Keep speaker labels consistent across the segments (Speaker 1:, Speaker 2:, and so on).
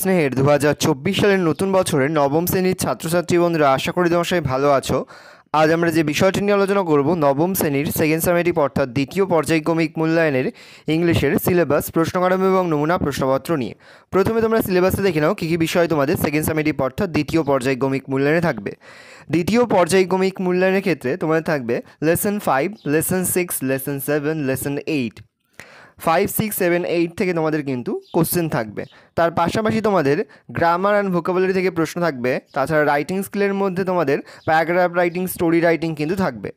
Speaker 1: স্নেহের দু হাজার চব্বিশ সালের নতুন বছরের নবম শ্রেণীর ছাত্রছাত্রী বন্ধুরা আশা করি তোমার ভালো আছো আজ আমরা যে বিষয়টি নিয়ে আলোচনা করব নবম শ্রেণীর সেকেন্ড সেমেটিক অর্থাৎ দ্বিতীয় পর্যায়ক্রমিক মূল্যায়নের ইংলিশের সিলেবাস প্রশ্নকাঠামো এবং নমুনা প্রশ্নপত্র নিয়ে প্রথমে তোমরা সিলেবাসে দেখে নাও কী কী বিষয় তোমাদের সেকেন্ড সেমেটিক অর্থাৎ দ্বিতীয় পর্যায়ক্রমিক মূল্যায়নে থাকবে দ্বিতীয় পর্যায়ক্রমিক মূল্যায়নের ক্ষেত্রে তোমাদের থাকবে lesson five lesson six lesson seven lesson eight five six seven eight থেকে তোমাদের কিন্তু কোশ্চেন থাকবে তার পাশাপাশি তোমাদের গ্রামার অ্যান্ড ভোকাবুলারি থেকে প্রশ্ন থাকবে তাছাড়া রাইটিং স্কিলের মধ্যে তোমাদের প্যারাগ্রাফ রাইটিং স্টোরি রাইটিং কিন্তু থাকবে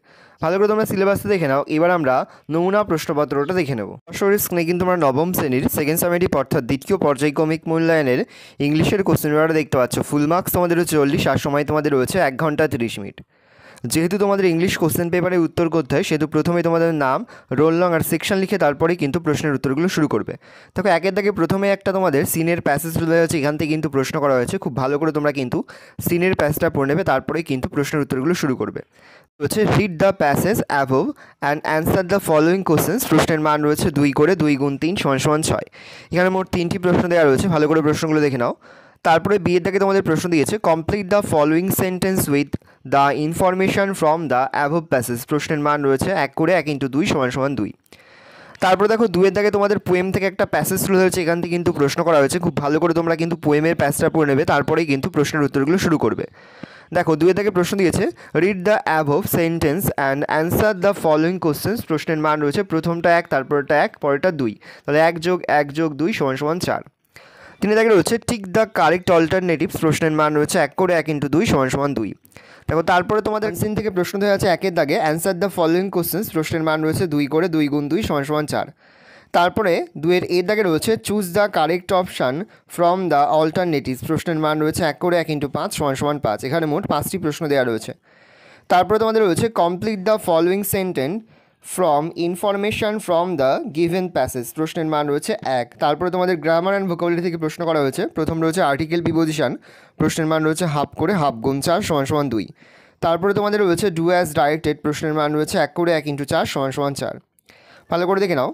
Speaker 1: ভালো করে তোমরা সিলেবাসটা দেখে নাও এবার আমরা নমুনা প্রশ্নপত্রটা দেখে নেব সরি স্ক্রিনে কিন্তু তোমরা নবম শ্রেণীর সেকেন্ড সেমিটিভ অর্থাৎ দ্বিতীয় পর্যায়ক্রমিক মূল্যায়নের ইংলিশের কোশ্চেন পেপারটা দেখতে পাচ্ছ ফুল মার্কস তোমাদের হচ্ছে চল্লিশ আর সময় তোমাদের রয়েছে এক ঘন্টা তিরিশ মিনিট যেহেতু তোমাদের ইংলিশ কোশ্চেন পেপারে উত্তর করতে হয় সেহেতু প্রথমে তোমাদের নাম রোল নং আর সেকশন লিখে তারপরেই কিন্তু প্রশ্নের উত্তরগুলো শুরু করবে দেখো একের দাগে প্রথমে একটা তোমাদের সিনের প্যাসেজ তুলে হয়েছে এখান থেকে কিন্তু প্রশ্ন করা হয়েছে খুব ভালো করে তোমরা কিন্তু সিনের প্যাসটা পড়ে নেবে তারপরেই কিন্তু প্রশ্নের উত্তরগুলো শুরু করবে হচ্ছে read the passage above and answer the following questions প্রশ্নের মান রয়েছে দুই করে দুই গুণ তিন সমান সমান ছয় এখানে মোট তিনটি প্রশ্ন দেওয়া রয়েছে ভালো করে প্রশ্নগুলো দেখে নাও তারপরে বিয়ের দাগে তোমাদের প্রশ্ন দিয়েছে complete the following sentence with the information from the above passage প্রশ্নের মান রয়েছে এক করে এক ইন্টু দুই সমান সমান দুই তারপর দেখো দুয়ের দাগে তোমাদের পোয়েম থেকে একটা প্যাসেজ তুলে ধরেছে এখান থেকে কিন্তু প্রশ্ন করা হয়েছে খুব ভালো করে তোমরা কিন্তু পোয়েমের প্যাসটা পড়ে নেবে তারপরেই কিন্তু প্রশ্নের উত্তরগুলো শুরু করবে দেখো দুয়ের থেকে প্রশ্ন দিয়েছে read the above sentence and answer the following questions প্রশ্নের মান রয়েছে প্রথমটা এক তারপরটা এক পরেরটা দুই তাহলে এক যোগ এক যোগ দুই সমান সমান চার তিনি দেখেন রয়েছে ঠিক দ্য কারেক্ট অল্টারনেটিভ প্রশ্নের মান রয়েছে এক করে এক ইন্টু দুই সমান সমান দুই দেখো তারপরে তোমাদের সিন থেকে প্রশ্ন দেওয়া আছে একের দাগে অ্যান্সার দ্য ফলোয়িং কোশ্চেন্স প্রশ্নের মান রয়েছে দুই করে দুই গুণ দুই সমান সমান চার তারপরে দুয়ের এর দাগে রয়েছে choose the correct option from the alternative প্রশ্নের মান রয়েছে এক করে এক ইন্টু পাঁচ সমান সমান পাঁচ এখানে মোট পাঁচটি প্রশ্ন দেওয়া রয়েছে তারপরে তোমাদের রয়েছে complete the following sentence from information from the given passage প্রশ্নের মান রয়েছে এক তারপরে তোমাদের গ্রামার অ্যান্ড ভোকাবুলারি থেকে প্রশ্ন করা হয়েছে প্রথম রয়েছে আর্টিকেল বিপোজিশান প্রশ্নের মান রয়েছে হাফ করে হাফ গুণ চার সমান সমান দুই তারপরে তোমাদের রয়েছে ডু অ্যাজ ডাইরেক্টেড প্রশ্নের মান রয়েছে এক করে এক ইন্টু চার সমান সমান চার ভালো করে দেখে নাও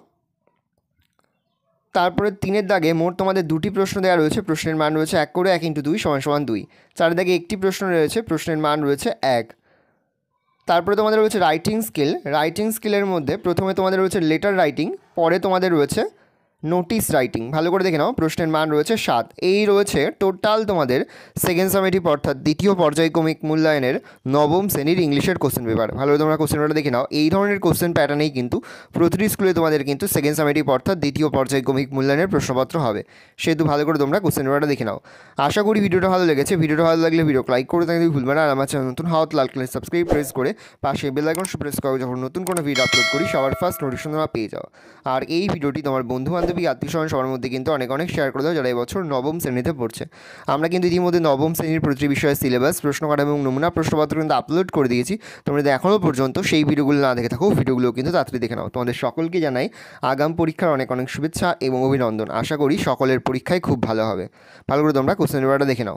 Speaker 1: তারপরে তিনের দাগে মোট তোমাদের দুটি প্রশ্ন দেওয়া রয়েছে প্রশ্নের মান রয়েছে এক করে এক ইন্টু দুই সমান সমান দুই চারের দাগে একটি প্রশ্ন রয়েছে প্রশ্নের মান রয়েছে এক তারপরে তোমাদের রয়েছে রাইটিং স্কিল রাইটিং স্কিলের মধ্যে প্রথমে তোমাদের রয়েছে লেটার রাইটিং পরে তোমাদের রয়েছে নোটিস রাইটিং ভালো করে দেখে নাও প্রশ্নের মান রয়েছে সাত এই রয়েছে টোটাল তোমাদের সেকেন্ড সামেটিভ অর্থাৎ দ্বিতীয় পর্যায়ক্রমিক মূল্যায়নের নবম শ্রেণীর ইংলিশের কোশ্চেন পেপার ভালো করে তোমরা কোশ্চেন পেপার দেখে নাও এই ধরনের কোশ্চেন প্যাটার্নেই কিন্তু প্রতিটি স্কুলে তোমাদের কিন্তু সেকেন্ড সামেটিভ অর্থাৎ দ্বিতীয় পর্যায়ক্রমিক মূল্যায়নের প্রশ্নপত্র হবে সেহেতু ভালো করে তোমরা কোশ্চেন পেপারটা দেখে নাও আশা করি ভিডিওটা ভালো লেগেছে ভিডিওটা ভালো লাগলে ভিডিও লাইক করে থাকলে ভুলবে না আর আমার চ্যানেল নতুন হাওয়াত লাল কালার সাবস্ক্রাইব প্রেস করে পাশে আইকন প্রেস করো যখন নতুন কোনো ভিডিও আপলোড করি সবার ফার্স্ট নোটিশন তোমরা পেয়ে যাও আর এই ভিডিওটি তোমার বন্ধু বান্ধবী আত্মীয়স্বজন সবার মধ্যে কিন্তু অনেক অনেক শেয়ার করে দাও যারা এবছর নবম শ্রেণীতে পড়ছে আমরা কিন্তু ইতিমধ্যে নবম শ্রেণীর প্রতিটি বিষয়ে সিলেবাস প্রশ্ন কাটা এবং নমুনা প্রশ্নপত্র কিন্তু আপলোড করে দিয়েছি তোমরা যদি এখনও পর্যন্ত সেই ভিডিওগুলো না দেখে থাকো ভিডিওগুলো কিন্তু তাড়াতাড়ি দেখে নাও তোমাদের সকলকে জানাই আগাম পরীক্ষার অনেক অনেক শুভেচ্ছা এবং অভিনন্দন আশা করি সকলের পরীক্ষায় খুব ভালো হবে ভালো করে তোমরা কোশ্চেন পেপারটা দেখে নাও